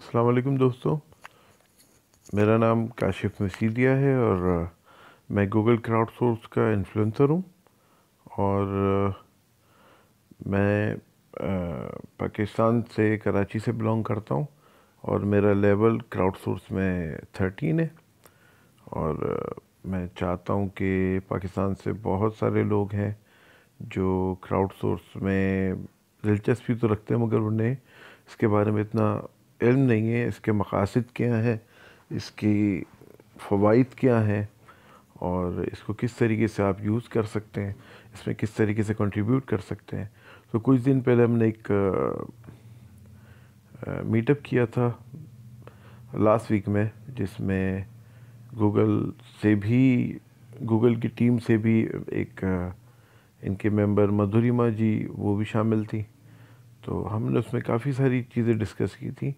असलम दोस्तों मेरा नाम काशिफ मसीदिया है और मैं गूगल क्राउड सोर्स का इन्फ्लुएंसर हूँ और मैं पाकिस्तान से कराची से बिलोंग करता हूँ और मेरा लेवल क्राउड सोर्स में थर्टीन है और मैं चाहता हूँ कि पाकिस्तान से बहुत सारे लोग हैं जो क्राउड सोर्स में दिलचस्पी तो रखते हैं मगर उन्हें इसके बारे में इतना इल्म नहीं है इसके मकासद क्या हैं इसकी फ़वाद क्या हैं और इसको किस तरीके से आप यूज़ कर सकते हैं इसमें किस तरीके से कंट्रीब्यूट कर सकते हैं तो कुछ दिन पहले हमने एक मीटअप किया था लास्ट वीक में जिसमें गूगल से भी गूगल की टीम से भी एक इनके मेंबर मधुरिमा जी वो भी शामिल थी तो हमने उसमें काफ़ी सारी चीज़ें डिस्कस की थी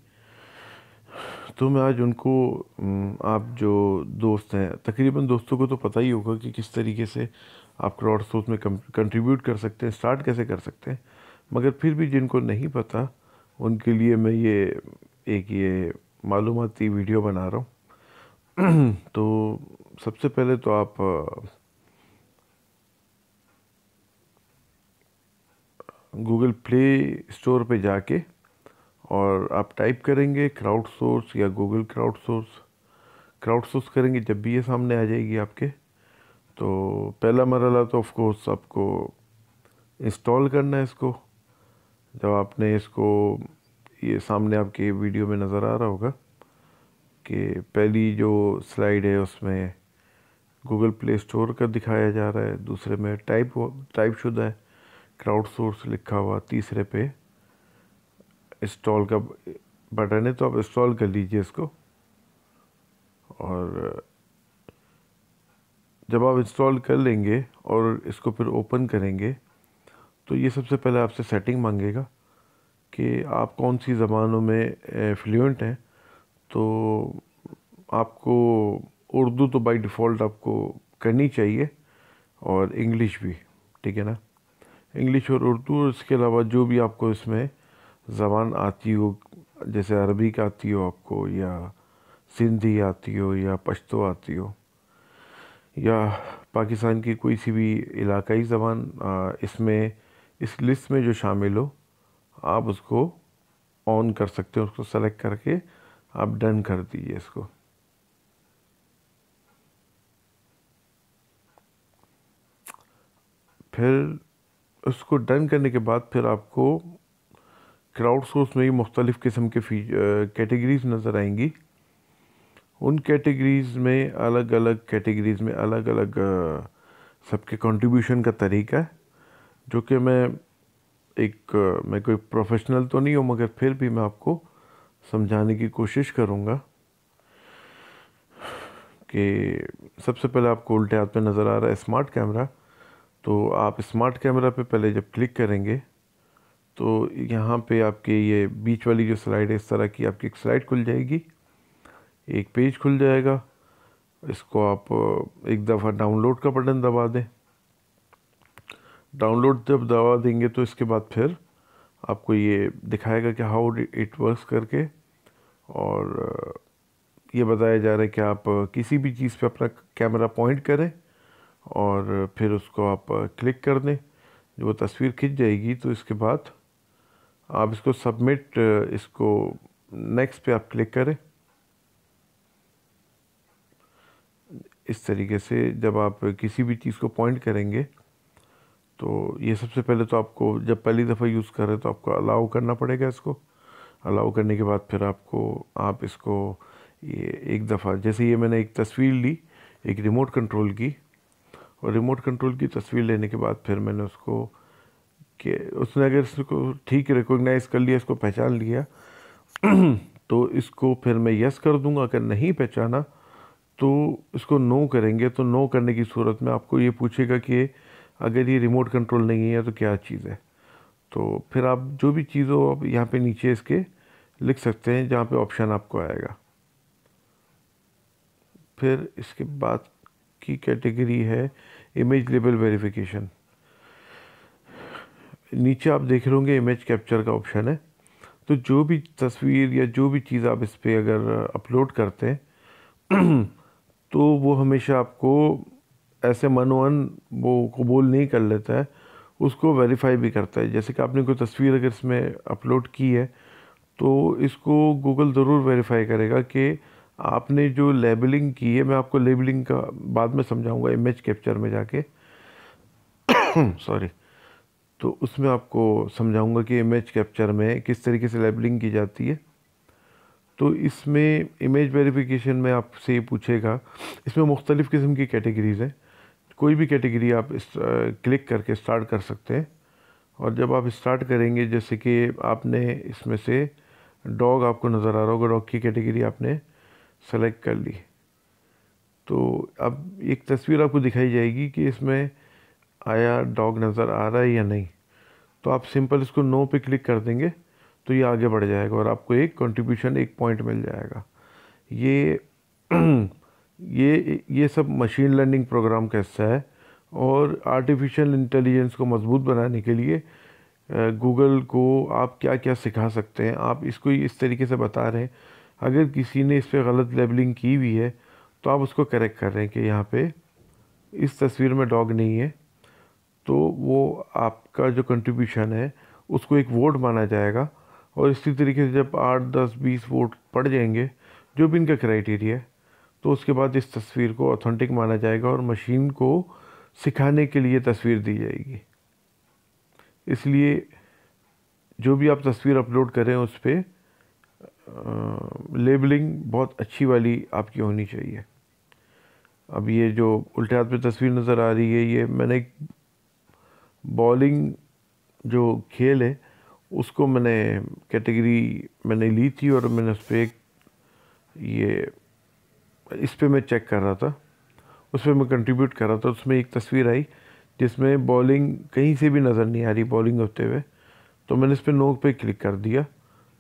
तो मैं आज उनको आप जो दोस्त हैं तकरीबन दोस्तों को तो पता ही होगा कि किस तरीके से आप क्राउड सोर्स में कंट्रीब्यूट कर सकते हैं स्टार्ट कैसे कर सकते हैं मगर फिर भी जिनको नहीं पता उनके लिए मैं ये एक ये मालूमती वीडियो बना रहा हूँ तो सबसे पहले तो आप गूगल प्ले स्टोर पे जाके और आप टाइप करेंगे क्राउड सोर्स या Google crowd source crowd source करेंगे जब भी ये सामने आ जाएगी आपके तो पहला मरला तो ऑफकोर्स आपको इंस्टॉल करना है इसको जब आपने इसको ये सामने आपके वीडियो में नज़र आ रहा होगा कि पहली जो स्लाइड है उसमें गूगल प्ले स्टोर का दिखाया जा रहा है दूसरे में टाइप टाइप शुदा है क्राउड सोर्स लिखा हुआ तीसरे पे इंस्टॉल का बटन है तो आप इंस्टॉल कर लीजिए इसको और जब आप इंस्टॉल कर लेंगे और इसको फिर ओपन करेंगे तो ये सबसे पहले आपसे सेटिंग मांगेगा कि आप कौन सी ज़बानों में फ्लुएंट हैं तो आपको उर्दू तो बाय डिफ़ॉल्ट आपको करनी चाहिए और इंग्लिश भी ठीक है ना इंग्लिश और उर्दू और इसके अलावा जो भी आपको इसमें ज़बान आती हो जैसे अरबी आती हो आपको या सिंधी आती हो या पश्तो आती हो या पाकिस्तान की कोई सी भी इलाकाई ज़बान इसमें इस लिस्ट में जो शामिल हो आप उसको ऑन कर सकते हो उसको सेलेक्ट करके आप डन कर दीजिए इसको फिर उसको डन करने के बाद फिर आपको क्राउड सोर्स में ही मुख्तलिफ़ किस्म के फी कैटेगरीज नज़र आएंगी उन कैटेगरीज में अलग अलग कैटेगरीज में अलग अलग सबके कंट्रीब्यूशन का तरीका है जो कि मैं एक मैं कोई प्रोफेशनल तो नहीं हूँ मगर फिर भी मैं आपको समझाने की कोशिश करूँगा कि सबसे पहले आपको उल्टे हाथ में नज़र आ रहा है स्मार्ट कैमरा तो आप स्मार्ट कैमरा पे पहले जब क्लिक करेंगे तो यहाँ पे आपके ये बीच वाली जो स्लाइड है इस तरह की आपकी एक स्लाइड खुल जाएगी एक पेज खुल जाएगा इसको आप एक दफ़ा डाउनलोड का बटन दबा दें डाउनलोड जब दबा देंगे तो इसके बाद फिर आपको ये दिखाएगा कि हाउ इट वर्क्स करके और ये बताया जा रहा है कि आप किसी भी चीज़ पे अपना कैमरा पॉइंट करें और फिर उसको आप क्लिक कर दें जो तस्वीर खिंच जाएगी तो इसके बाद आप इसको सबमिट uh, इसको नेक्स्ट पे आप क्लिक करें इस तरीके से जब आप किसी भी चीज़ को पॉइंट करेंगे तो ये सबसे पहले तो आपको जब पहली दफ़ा यूज़ कर रहे तो आपको अलाउ करना पड़ेगा इसको अलाउ करने के बाद फिर आपको आप इसको ये एक दफ़ा जैसे ये मैंने एक तस्वीर ली एक रिमोट कंट्रोल की और रिमोट कंट्रोल की तस्वीर लेने के बाद फिर मैंने उसको कि उसने अगर इसको ठीक रिकोगनाइज़ कर लिया इसको पहचान लिया तो इसको फिर मैं यस कर दूंगा अगर नहीं पहचाना तो इसको नो करेंगे तो नो करने की सूरत में आपको ये पूछेगा कि अगर ये रिमोट कंट्रोल नहीं है तो क्या चीज़ है तो फिर आप जो भी चीज़ हो आप यहाँ पे नीचे इसके लिख सकते हैं जहाँ पे ऑप्शन आपको आएगा फिर इसके बाद की कैटेगरी है इमेज लेबल वेरिफिकेशन नीचे आप देख रहे होंगे इमेज कैप्चर का ऑप्शन है तो जो भी तस्वीर या जो भी चीज़ आप इस पर अगर अपलोड करते हैं तो वो हमेशा आपको ऐसे मन वन वो कबूल नहीं कर लेता है उसको वेरीफाई भी करता है जैसे कि आपने कोई तस्वीर अगर इसमें अपलोड की है तो इसको गूगल ज़रूर वेरीफाई करेगा कि आपने जो लेबलिंग की है मैं आपको लेबलिंग का बाद में समझाऊंगा इमेज कैप्चर में जाके सॉरी तो उसमें आपको समझाऊंगा कि इमेज कैप्चर में किस तरीके से लेबलिंग की जाती है तो इसमें इमेज वेरिफिकेशन में आपसे ये पूछेगा इसमें मुख्तलिफ़ किस्म की कैटेगरीज़ हैं कोई भी कैटेगरी आप इस क्लिक करके स्टार्ट कर सकते हैं और जब आप स्टार्ट करेंगे जैसे कि आपने इसमें से डॉग आपको नज़र आ रहा होगा डॉग की कैटेगरी आपने सेलेक्ट कर ली तो अब एक तस्वीर आपको दिखाई जाएगी कि इसमें आया डॉग नज़र आ रहा है या नहीं तो आप सिंपल इसको नो पे क्लिक कर देंगे तो ये आगे बढ़ जाएगा और आपको एक कंट्रीब्यूशन एक पॉइंट मिल जाएगा ये ये ये सब मशीन लर्निंग प्रोग्राम का हिस्सा है और आर्टिफिशियल इंटेलिजेंस को मजबूत बनाने के लिए गूगल को आप क्या क्या सिखा सकते हैं आप इसको इस तरीके से बता रहे हैं अगर किसी ने इस पर गलत लेबलिंग की हुई है तो आप उसको करेक्ट कर रहे हैं कि यहाँ पे इस तस्वीर में डॉग नहीं है तो वो आपका जो कंट्रीब्यूशन है उसको एक वोट माना जाएगा और इसी तरीके से जब आठ दस बीस वोट पड़ जाएंगे जो भी इनका क्राइटेरिया है तो उसके बाद इस तस्वीर को ऑथेंटिक माना जाएगा और मशीन को सिखाने के लिए तस्वीर दी जाएगी इसलिए जो भी आप तस्वीर अपलोड करें उस पर लेबलिंग बहुत अच्छी वाली आपकी होनी चाहिए अब ये जो उल्टे हाथ पे तस्वीर नज़र आ रही है ये मैंने एक बॉलिंग जो खेल है उसको मैंने कैटेगरी मैंने ली थी और मैंने उस पर एक ये इस पर मैं चेक कर रहा था उस पर मैं कंट्रीब्यूट कर रहा था उसमें एक तस्वीर आई जिसमें बॉलिंग कहीं से भी नज़र नहीं आ रही बॉलिंग होते हुए तो मैंने इस पर नोक पे क्लिक कर दिया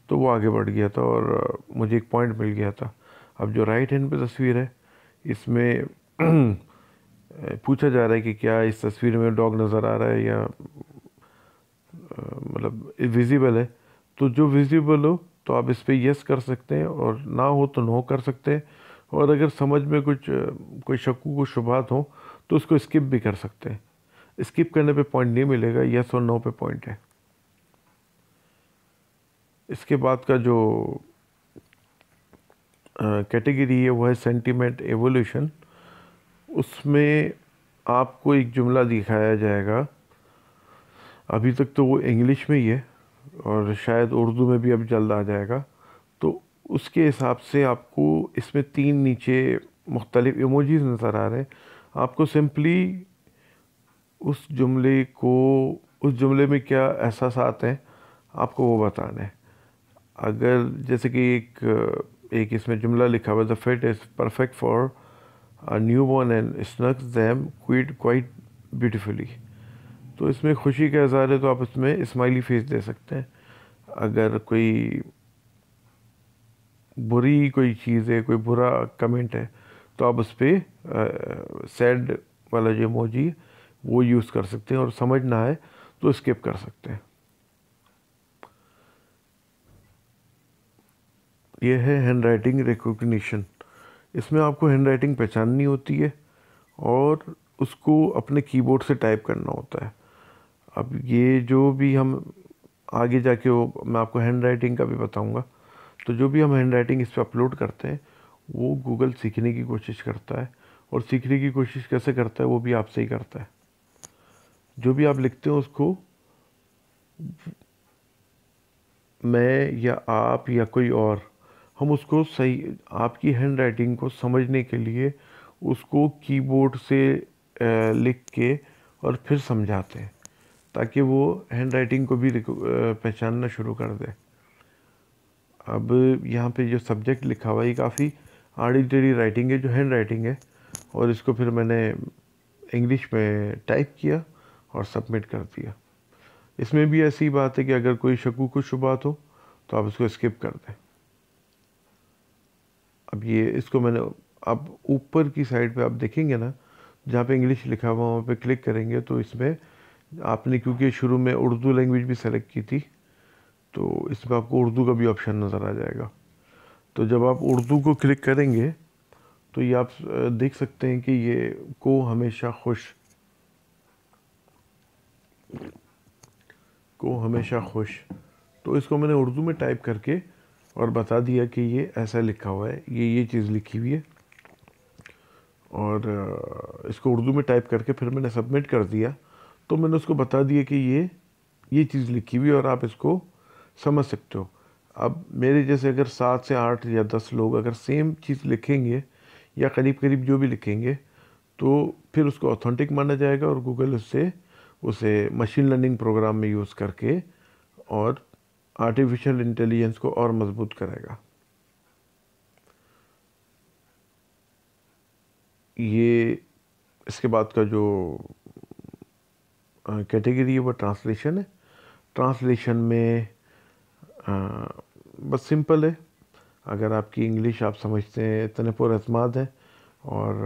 तो वो आगे बढ़ गया था और मुझे एक पॉइंट मिल गया था अब जो राइट हैंड पे तस्वीर है इसमें हम्म। पूछा जा रहा है कि क्या इस तस्वीर में डॉग नज़र आ रहा है या मतलब विजिबल है तो जो विजिबल हो तो आप इस पर यस कर सकते हैं और ना हो तो नो कर सकते हैं और अगर समझ में कुछ कोई शकू को शुभात हो तो उसको स्किप भी कर सकते हैं स्किप करने पे पॉइंट नहीं मिलेगा यस और नो पे पॉइंट है इसके बाद का जो कैटेगरी है वो है सेंटीमेंट एवोल्यूशन उसमें आपको एक जुमला दिखाया जाएगा अभी तक तो वो इंग्लिश में ही है और शायद उर्दू में भी अब जल्द आ जाएगा तो उसके हिसाब से आपको इसमें तीन नीचे मुख्तलिफ इमोजीज नज़र आ रहे हैं आपको सिंपली उस जुमले को उस जुमले में क्या एहसास आते हैं आपको वो बताना है अगर जैसे कि एक एक इसमें जुमला लिखा हुआ the fit is perfect for new born and snug them quit quite beautifully तो इसमें खुशी का इजहार है तो आप इसमें इस्माइली फेस दे सकते हैं अगर कोई बुरी कोई चीज़ है कोई बुरा कमेंट है तो आप उस पर सैड वाला जो मोजी वो यूज़ कर सकते हैं और समझ ना आए तो स्किप कर सकते हैं ये है हैंड राइटिंग रिकोगशन इसमें आपको हैंड राइटिंग पहचाननी होती है और उसको अपने कीबोर्ड से टाइप करना होता है अब ये जो भी हम आगे जाके वो मैं आपको हैंड राइटिंग का भी बताऊंगा तो जो भी हम हैंड राइटिंग इस पर अपलोड करते हैं वो गूगल सीखने की कोशिश करता है और सीखने की कोशिश कैसे करता है वो भी आपसे ही करता है जो भी आप लिखते हो उसको मैं या आप या कोई और हम उसको सही आपकी हैंड राइटिंग को समझने के लिए उसको कीबोर्ड से लिख के और फिर समझाते हैं ताकि वो हैंड राइटिंग को भी पहचानना शुरू कर दे अब यहाँ पे जो सब्जेक्ट लिखा हुआ है काफ़ी आड़ी टेढ़ी राइटिंग है जो हैंड राइटिंग है और इसको फिर मैंने इंग्लिश में टाइप किया और सबमिट कर दिया इसमें भी ऐसी बात है कि अगर कोई शकूक बात हो तो आप इसको स्किप कर दें अब ये इसको मैंने अब ऊपर की साइड पे आप देखेंगे ना जहाँ पे इंग्लिश लिखा हुआ वहाँ पे क्लिक करेंगे तो इसमें आपने क्योंकि शुरू में उर्दू लैंग्वेज भी सेलेक्ट की थी तो इसमें आपको उर्दू का भी ऑप्शन नज़र आ जाएगा तो जब आप उर्दू को क्लिक करेंगे तो ये आप देख सकते हैं कि ये को हमेशा खुश को हमेशा खुश तो इसको मैंने उर्दू में टाइप करके और बता दिया कि ये ऐसा लिखा हुआ है ये ये चीज़ लिखी हुई है और इसको उर्दू में टाइप करके फिर मैंने सबमिट कर दिया तो मैंने उसको बता दिया कि ये ये चीज़ लिखी हुई और आप इसको समझ सकते हो अब मेरे जैसे अगर सात से आठ या दस लोग अगर सेम चीज़ लिखेंगे या करीब करीब जो भी लिखेंगे तो फिर उसको ऑथेंटिक माना जाएगा और गूगल उससे उसे मशीन लर्निंग प्रोग्राम में यूज़ करके और आर्टिफिशियल इंटेलिजेंस को और मजबूत करेगा ये इसके बाद का जो कैटेगरी है वो ट्रांसलेशन है ट्रांसलेशन में आ, बस सिंपल है अगर आपकी इंग्लिश आप समझते हैं इतने पुर अतमाद है और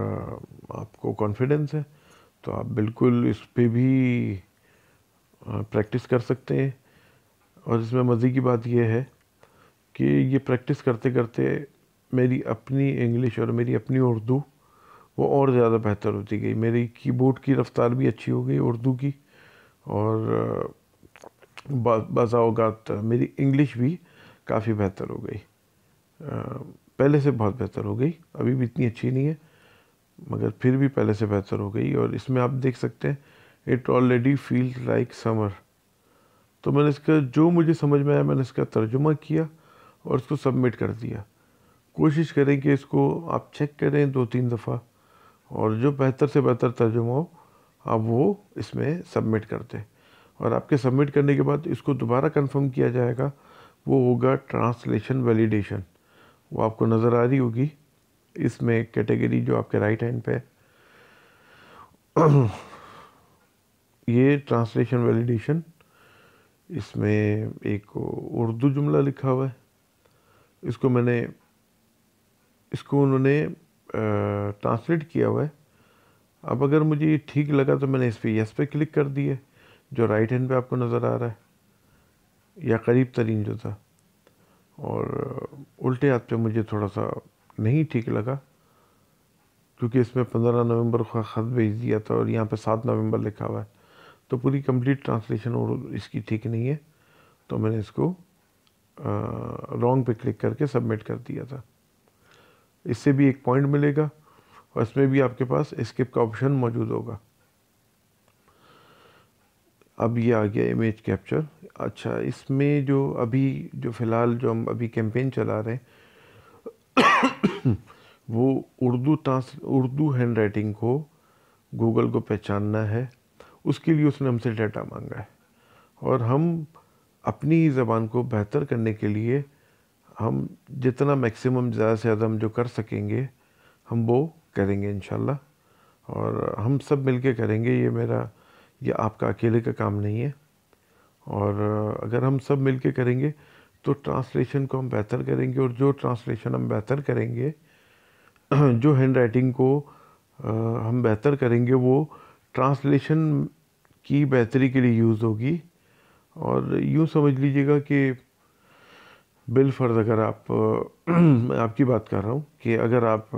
आपको कॉन्फिडेंस है तो आप बिल्कुल इस पर भी प्रैक्टिस कर सकते हैं और इसमें मज़े की बात यह है कि ये प्रैक्टिस करते करते मेरी अपनी इंग्लिश और मेरी अपनी उर्दू वो और ज़्यादा बेहतर होती गई मेरी कीबोर्ड की रफ्तार भी अच्छी हो गई उर्दू की और बसा मेरी इंग्लिश भी काफ़ी बेहतर हो गई पहले से बहुत बेहतर हो गई अभी भी इतनी अच्छी नहीं है मगर फिर भी पहले से बेहतर हो गई और इसमें आप देख सकते हैं it already feels like summer तो मैंने इसका जो मुझे समझ में आया मैंने इसका तर्जुमा किया और इसको सबमिट कर दिया कोशिश करें कि इसको आप चेक करें दो तीन दफ़ा और जो बेहतर से बेहतर तर्जुमा हो आप वो इसमें सबमिट कर दें और आपके सबमिट करने के बाद इसको दोबारा कंफर्म किया जाएगा वो होगा ट्रांसलेशन वैलिडेशन वो आपको नज़र आ रही होगी इसमें कैटेगरी जो आपके राइट हैंड पे है ये ट्रांसलेशन वैलिडेशन इसमें एक उर्दू जुमला लिखा हुआ है इसको मैंने इसको उन्होंने ट्रांसलेट किया हुआ है अब अगर मुझे ये ठीक लगा तो मैंने इस पर यस पे क्लिक कर दिए जो राइट हैंड पे आपको नज़र आ रहा है या करीब तरीन जो था और उल्टे हाथ पे मुझे थोड़ा सा नहीं ठीक लगा क्योंकि इसमें पंद्रह नवंबर का ख़त भेज दिया था और यहाँ पे सात नवंबर लिखा हुआ है तो पूरी कंप्लीट ट्रांसलेशन और इसकी ठीक नहीं है तो मैंने इसको रॉन्ग पे क्लिक करके सबमिट कर दिया था इससे भी एक पॉइंट मिलेगा और इसमें भी आपके पास स्किप का ऑप्शन मौजूद होगा अब ये आ गया इमेज कैप्चर अच्छा इसमें जो अभी जो फ़िलहाल जो हम अभी कैंपेन चला रहे हैं वो Urdu trans Urdu handwriting को गूगल को पहचानना है उसके लिए उसने हमसे डाटा मांगा है और हम अपनी ज़बान को बेहतर करने के लिए हम जितना मैक्सिमम ज़्यादा से ज़्यादा हम जो कर सकेंगे हम वो करेंगे इन और हम सब मिल करेंगे ये मेरा ये आपका अकेले का काम नहीं है और अगर हम सब मिल करेंगे तो ट्रांसलेशन को हम बेहतर करेंगे और जो ट्रांसलेशन हम बेहतर करेंगे जो हैंड राइटिंग को हम बेहतर करेंगे वो ट्रांसलेशन की बेहतरी के लिए यूज़ होगी और यूँ समझ लीजिएगा कि बिल फर्ज अगर आप मैं आपकी बात कर रहा हूँ कि अगर आप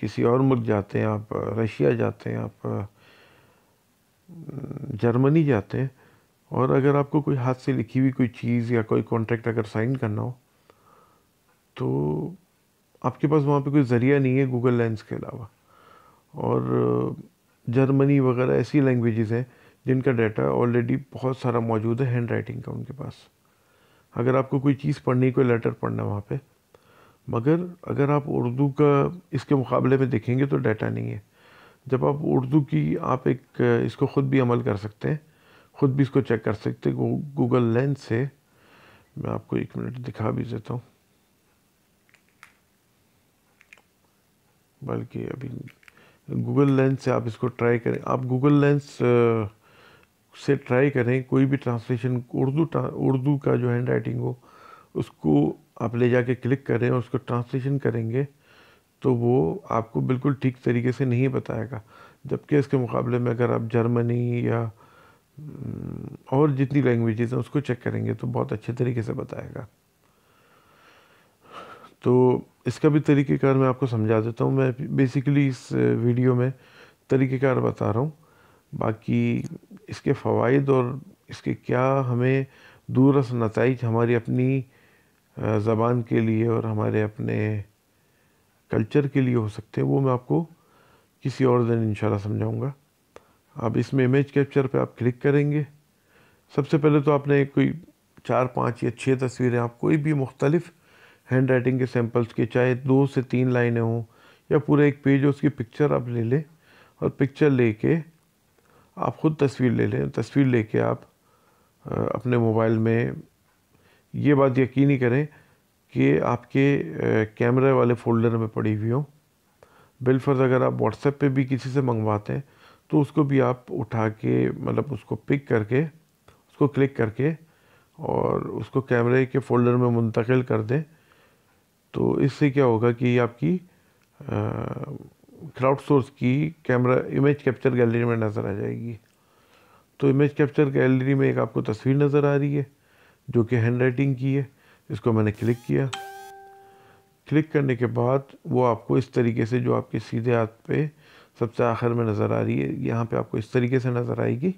किसी और मुल्क जाते हैं आप रशिया जाते हैं आप जर्मनी जाते हैं और अगर आपको कोई हाथ से लिखी हुई कोई चीज़ या कोई कॉन्ट्रैक्ट अगर साइन करना हो तो आपके पास वहाँ पे कोई ज़रिया नहीं है गूगल लेंस के अलावा और जर्मनी वगैरह ऐसी लैंग्वेजेस हैं जिनका डाटा ऑलरेडी बहुत सारा मौजूद है हैंड राइटिंग का उनके पास अगर आपको कोई चीज़ पढ़नी कोई लेटर पढ़ना वहाँ पे मगर अगर आप उर्दू का इसके मुकाबले में देखेंगे तो डाटा नहीं है जब आप उर्दू की आप एक इसको ख़ुद भी अमल कर सकते हैं ख़ुद भी इसको चेक कर सकते हैं गूगल लेंस से मैं आपको एक मिनट दिखा भी देता हूँ बल्कि अभी गूगल लेंस से आप इसको ट्राई करें आप गूगल लेंस से ट्राई करें कोई भी ट्रांसलेशन उर्दू उर्दू का जो हैंड राइटिंग हो उसको आप ले कर क्लिक करें और उसको ट्रांसलेशन करेंगे तो वो आपको बिल्कुल ठीक तरीके से नहीं बताएगा जबकि इसके मुकाबले में अगर आप जर्मनी या हम्म, और जितनी लैंग्वेजेस हैं उसको चेक करेंगे तो बहुत अच्छे तरीके से बताएगा तो इसका भी तरीक़ेकार मैं आपको समझा देता हूँ मैं बेसिकली इस वीडियो में तरीक़ेकार बता रहा हूँ बाकी इसके फ़वाद और इसके क्या हमें दूरस नतज हमारी अपनी ज़बान के लिए और हमारे अपने कल्चर के लिए हो सकते हैं वो मैं आपको किसी और दिन इंशाल्लाह समझाऊंगा अब इसमें इमेज कैप्चर पे आप क्लिक करेंगे सबसे पहले तो आपने कोई चार पाँच या छः तस्वीरें आप कोई भी मुख्तलिफ हैंड राइटिंग के सैम्पल्स के चाहे दो से तीन लाइनें हों या पूरा एक पेज हो उसकी पिक्चर आप ले लें और पिक्चर ले कर आप ख़ुद तस्वीर ले लें तस्वीर लेके आप अपने मोबाइल में ये बात यकीनी करें कि आपके कैमरे वाले फोल्डर में पड़ी हुई हो बिलफर्ज अगर आप व्हाट्सएप पे भी किसी से मंगवाते हैं तो उसको भी आप उठा के मतलब उसको पिक करके उसको क्लिक करके और उसको कैमरे के फ़ोल्डर में मुंतकिल कर दें तो इससे क्या होगा कि आपकी क्राउड सोर्स की कैमरा इमेज कैप्चर गैलरी में नज़र आ जाएगी तो इमेज कैप्चर गैलरी में एक आपको तस्वीर नज़र आ रही है जो कि हैंड राइटिंग की है इसको मैंने क्लिक किया क्लिक करने के बाद वो आपको इस तरीके से जो आपके सीधे हाथ पे सबसे आखिर में नज़र आ रही है यहाँ पे आपको इस तरीके से नज़र आएगी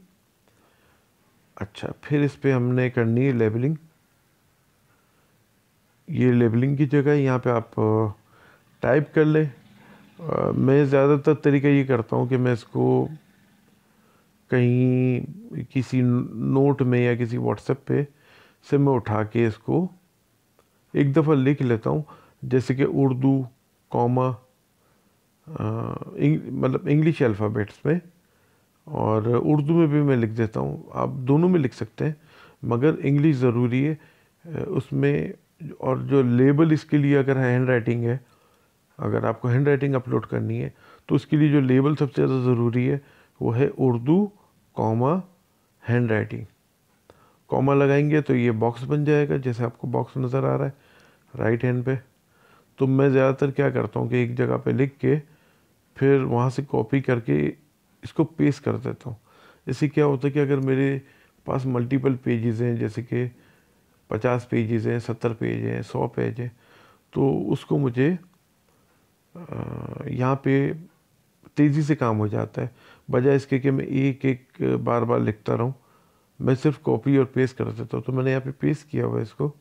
अच्छा फिर इस पर हमने करनी है लेबलिंग ये लेबलिंग की जगह यहाँ पे आप टाइप कर लें मैं ज़्यादातर तरीका ये करता हूँ कि मैं इसको कहीं किसी नोट में या किसी व्हाट्सएप पे से मैं उठा के इसको एक दफ़ा लिख लेता हूँ जैसे कि उर्दू कॉमा मतलब इंग्लिश अल्फ़ाबेट्स में और उर्दू में भी मैं लिख देता हूँ आप दोनों में लिख सकते हैं मगर इंग्लिश ज़रूरी है उसमें और जो लेबल इसके लिए अगर हैंड राइटिंग है अगर आपको हैंड राइटिंग अपलोड करनी है तो उसके लिए जो लेबल सबसे ज़्यादा ज़रूरी है वो है Urdu comma handwriting comma लगाएंगे तो ये बॉक्स बन जाएगा जैसे आपको बॉक्स नज़र आ रहा है राइट हैंड पे तो मैं ज़्यादातर क्या करता हूँ कि एक जगह पे लिख के फिर वहाँ से कॉपी करके इसको पेस्ट कर देता हूँ इससे क्या होता है कि अगर मेरे पास मल्टीपल पेजेस हैं जैसे कि पचास पेजेस हैं सत्तर पेज हैं सौ पेज हैं तो उसको मुझे यहाँ पे तेज़ी से काम हो जाता है बजाय इसके कि मैं एक एक बार बार लिखता रहूँ मैं सिर्फ कॉपी और पेस्ट कर देता हूँ तो मैंने यहाँ पे पेस्ट किया हुआ है इसको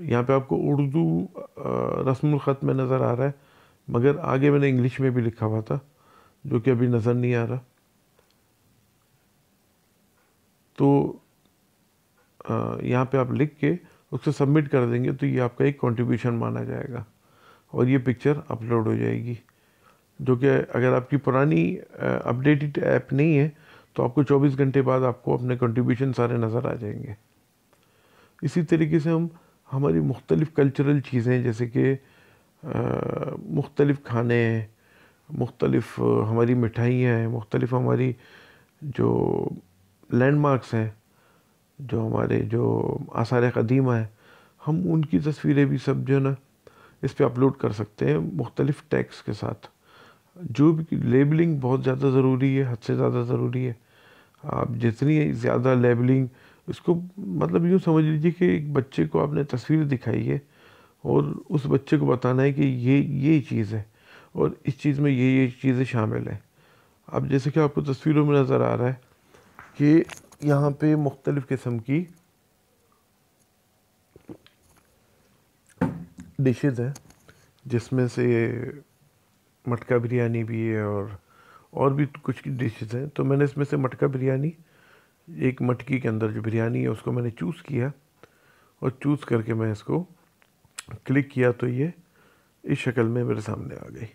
यहाँ पे आपको उर्दू रस्म ख़त में नज़र आ रहा है मगर आगे मैंने इंग्लिश में भी लिखा हुआ था जो कि अभी नज़र नहीं आ रहा तो यहाँ पे आप लिख के उसको सबमिट कर देंगे तो ये आपका एक कंट्रीब्यूशन माना जाएगा और ये पिक्चर अपलोड हो जाएगी जो कि अगर आपकी पुरानी अपडेटेड ऐप नहीं है तो आपको 24 घंटे बाद आपको अपने कंट्रीब्यूशन सारे नज़र आ जाएंगे इसी तरीके से हम हमारी मुख्तलिफ़ कल्चरल चीज़ें जैसे कि मुख्तलिफ़ खाने हैं मुख्तलिफ़ हमारी मिठाइयाँ हैं मुख्तलिफ़ हमारी जो लैंडमार्क्स हैं जो हमारे जो आसार कदीमा हैं हम उनकी तस्वीरें भी सब जो है ना इस पर अपलोड कर सकते हैं मुख्तलिफ टैक्स के साथ जो भी लेबलिंग बहुत ज़्यादा ज़रूरी है हद से ज़्यादा ज़रूरी है आप जितनी ज़्यादा लेबलिंग इसको मतलब यूँ समझ लीजिए कि एक बच्चे को आपने तस्वीर दिखाई है और उस बच्चे को बताना है कि ये ये चीज़ है और इस चीज़ में ये ये चीज़ें शामिल हैं अब जैसे कि आपको तस्वीरों में नज़र आ रहा है कि यहाँ पे मुख्तलिफ़ किस्म की डिशेज़ हैं जिसमें से मटका बिरयानी भी है और और भी कुछ डिशेज़ हैं तो मैंने इसमें से मटका बिरयानी एक मटकी के अंदर जो बिरयानी है उसको मैंने चूज़ किया और चूज़ करके मैं इसको क्लिक किया तो ये इस शक्ल में मेरे सामने आ गई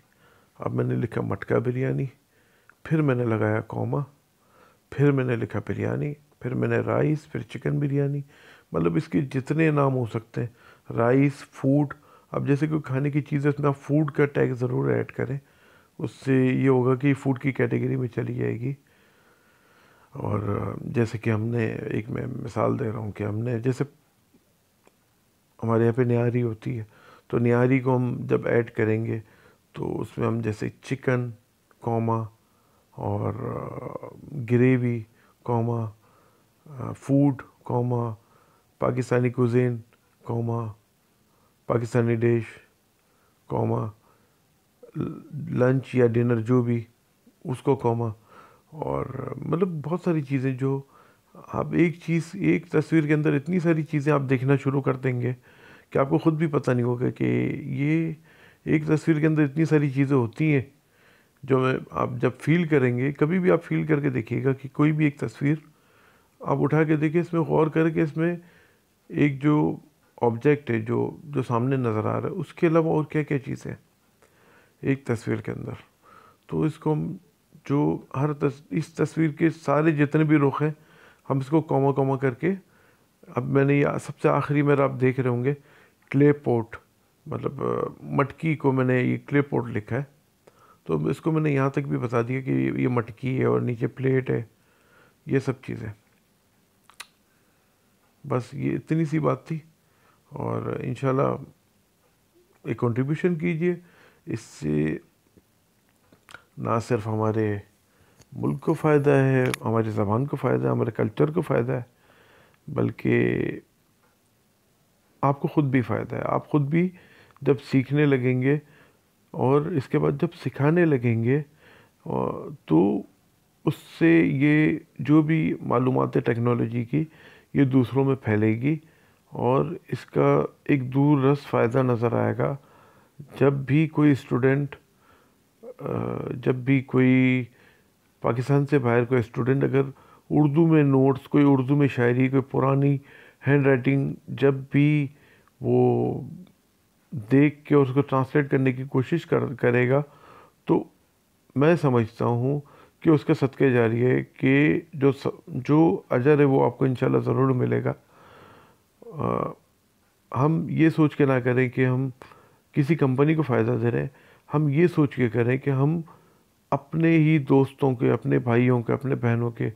अब मैंने लिखा मटका बिरयानी फिर मैंने लगाया कौमा फिर मैंने लिखा बिरयानी फिर मैंने राइस फिर चिकन बिरयानी मतलब इसके जितने नाम हो सकते हैं राइस फूड अब जैसे कोई खाने की चीज़ है उसमें फूड का टैग ज़रूर ऐड करें उससे ये होगा कि फूड की कैटेगरी में चली जाएगी और जैसे कि हमने एक मैं मिसाल दे रहा हूँ कि हमने जैसे हमारे यहाँ पे नारी होती है तो नारी को हम जब ऐड करेंगे तो उसमें हम जैसे चिकन कॉमा और gravy comma food comma Pakistani cuisine comma Pakistani dish comma lunch या डिनर जो भी उसको कॉमा और मतलब बहुत सारी चीज़ें जो आप एक चीज़ एक तस्वीर के अंदर इतनी सारी चीज़ें आप देखना शुरू कर देंगे कि आपको ख़ुद भी पता नहीं होगा कि ये एक तस्वीर के अंदर इतनी सारी चीज़ें होती हैं जो मैं आप जब फील करेंगे कभी भी आप फील करके देखिएगा कि कोई भी एक तस्वीर आप उठा के देखिए इसमें गौर करके इसमें एक जो ऑब्जेक्ट है जो जो सामने नज़र आ रहा है उसके अलावा और क्या क्या चीज़ें एक तस्वीर के अंदर तो इसको हम जो हर तस, इस तस्वीर के सारे जितने भी रुख हैं हम इसको कॉमा कॉमा करके अब मैंने ये सबसे आखिरी मेरा आप देख रहे होंगे क्ले पोर्ट मतलब मटकी को मैंने ये क्ले पोर्ट लिखा है तो इसको मैंने यहाँ तक भी बता दिया कि ये मटकी है और नीचे प्लेट है ये सब चीज़ें बस ये इतनी सी बात थी और इन एक कंट्रीब्यूशन कीजिए इससे ना सिर्फ हमारे मुल्क को फ़ायदा है हमारी ज़बान को फ़ायदा है हमारे कल्चर को फ़ायदा है बल्कि आपको ख़ुद भी फ़ायदा है आप ख़ुद भी जब सीखने लगेंगे और इसके बाद जब सिखाने लगेंगे तो उससे ये जो भी मालूम है टेक्नोलॉजी की ये दूसरों में फैलेगी और इसका एक दूर रस फ़ायदा नज़र आएगा जब भी कोई स्टूडेंट जब भी कोई पाकिस्तान से बाहर कोई स्टूडेंट अगर उर्दू में नोट्स कोई उर्दू में शायरी कोई पुरानी हैंड राइटिंग जब भी वो देख के उसको ट्रांसलेट करने की कोशिश कर करेगा तो मैं समझता हूँ कि उसके सदके जारी है कि जो जो अजर है वो आपको इंशाल्लाह ज़रूर मिलेगा हम ये सोच के ना करें कि हम किसी कंपनी को फ़ायदा दे रहे हैं हम ये सोच के करें कि हम अपने ही दोस्तों के अपने भाइयों के अपने बहनों के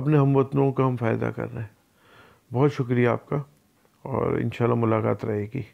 अपने हम वतनों का हम फ़ायदा कर रहे हैं बहुत शुक्रिया आपका और इन मुलाकात रहेगी